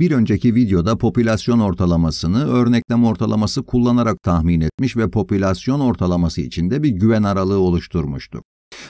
Bir önceki videoda popülasyon ortalamasını örneklem ortalaması kullanarak tahmin etmiş ve popülasyon ortalaması içinde bir güven aralığı oluşturmuştuk.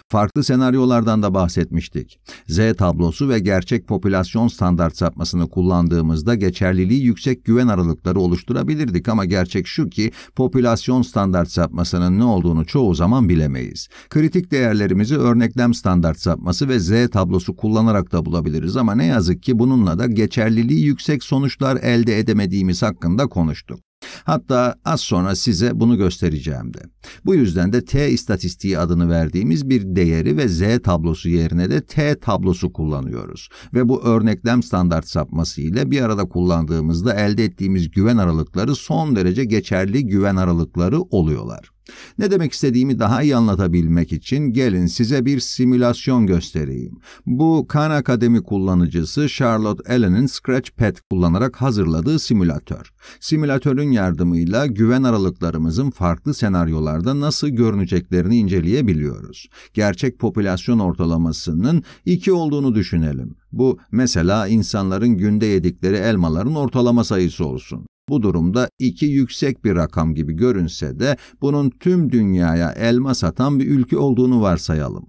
Farklı senaryolardan da bahsetmiştik. Z tablosu ve gerçek popülasyon standart sapmasını kullandığımızda geçerliliği yüksek güven aralıkları oluşturabilirdik ama gerçek şu ki popülasyon standart sapmasının ne olduğunu çoğu zaman bilemeyiz. Kritik değerlerimizi örneklem standart sapması ve Z tablosu kullanarak da bulabiliriz ama ne yazık ki bununla da geçerliliği yüksek sonuçlar elde edemediğimiz hakkında konuştuk. Hatta az sonra size bunu göstereceğim de. Bu yüzden de T istatistiği adını verdiğimiz bir değeri ve Z tablosu yerine de T tablosu kullanıyoruz. Ve bu örneklem standart sapması ile bir arada kullandığımızda elde ettiğimiz güven aralıkları son derece geçerli güven aralıkları oluyorlar. Ne demek istediğimi daha iyi anlatabilmek için gelin size bir simülasyon göstereyim. Bu Khan Akademi kullanıcısı Charlotte Allen'in Scratchpad kullanarak hazırladığı simülatör. Simülatörün yardımıyla güven aralıklarımızın farklı senaryolarda nasıl görüneceklerini inceleyebiliyoruz. Gerçek popülasyon ortalamasının 2 olduğunu düşünelim. Bu mesela insanların günde yedikleri elmaların ortalama sayısı olsun. Bu durumda iki yüksek bir rakam gibi görünse de bunun tüm dünyaya elma satan bir ülke olduğunu varsayalım.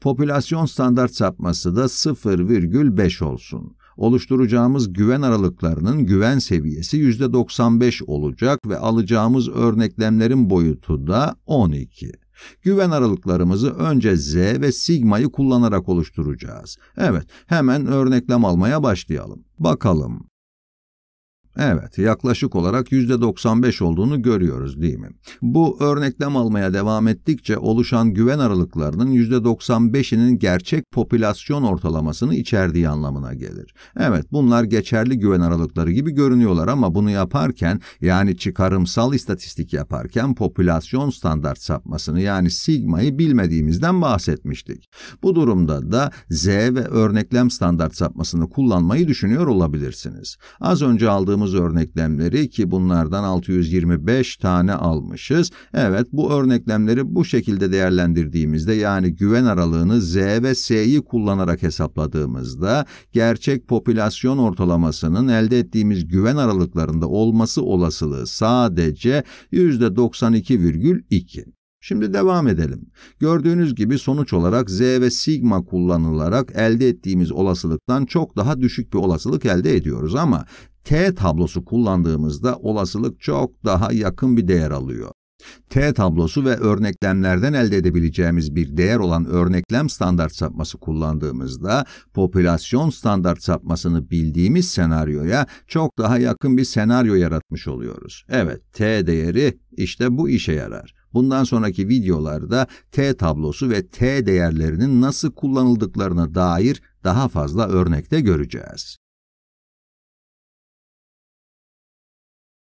Popülasyon standart sapması da 0,5 olsun oluşturacağımız güven aralıklarının güven seviyesi %95 olacak ve alacağımız örneklemlerin boyutu da 12. Güven aralıklarımızı önce Z ve sigma'yı kullanarak oluşturacağız. Evet, hemen örneklem almaya başlayalım. Bakalım, Evet, yaklaşık olarak %95 olduğunu görüyoruz değil mi? Bu örneklem almaya devam ettikçe oluşan güven aralıklarının %95'inin gerçek popülasyon ortalamasını içerdiği anlamına gelir. Evet, bunlar geçerli güven aralıkları gibi görünüyorlar ama bunu yaparken yani çıkarımsal istatistik yaparken popülasyon standart sapmasını yani sigmayı bilmediğimizden bahsetmiştik. Bu durumda da Z ve örneklem standart sapmasını kullanmayı düşünüyor olabilirsiniz. Az önce aldığımız aldığımız örneklemleri ki bunlardan 625 tane almışız. Evet bu örneklemleri bu şekilde değerlendirdiğimizde yani güven aralığını Z ve S'yi kullanarak hesapladığımızda gerçek popülasyon ortalamasının elde ettiğimiz güven aralıklarında olması olasılığı sadece %92,2. Şimdi devam edelim. Gördüğünüz gibi sonuç olarak Z ve sigma kullanılarak elde ettiğimiz olasılıktan çok daha düşük bir olasılık elde ediyoruz ama T tablosu kullandığımızda olasılık çok daha yakın bir değer alıyor. T tablosu ve örneklemlerden elde edebileceğimiz bir değer olan örneklem standart sapması kullandığımızda popülasyon standart sapmasını bildiğimiz senaryoya çok daha yakın bir senaryo yaratmış oluyoruz. Evet, T değeri işte bu işe yarar. Bundan sonraki videolarda T tablosu ve T değerlerinin nasıl kullanıldıklarına dair daha fazla örnekte göreceğiz.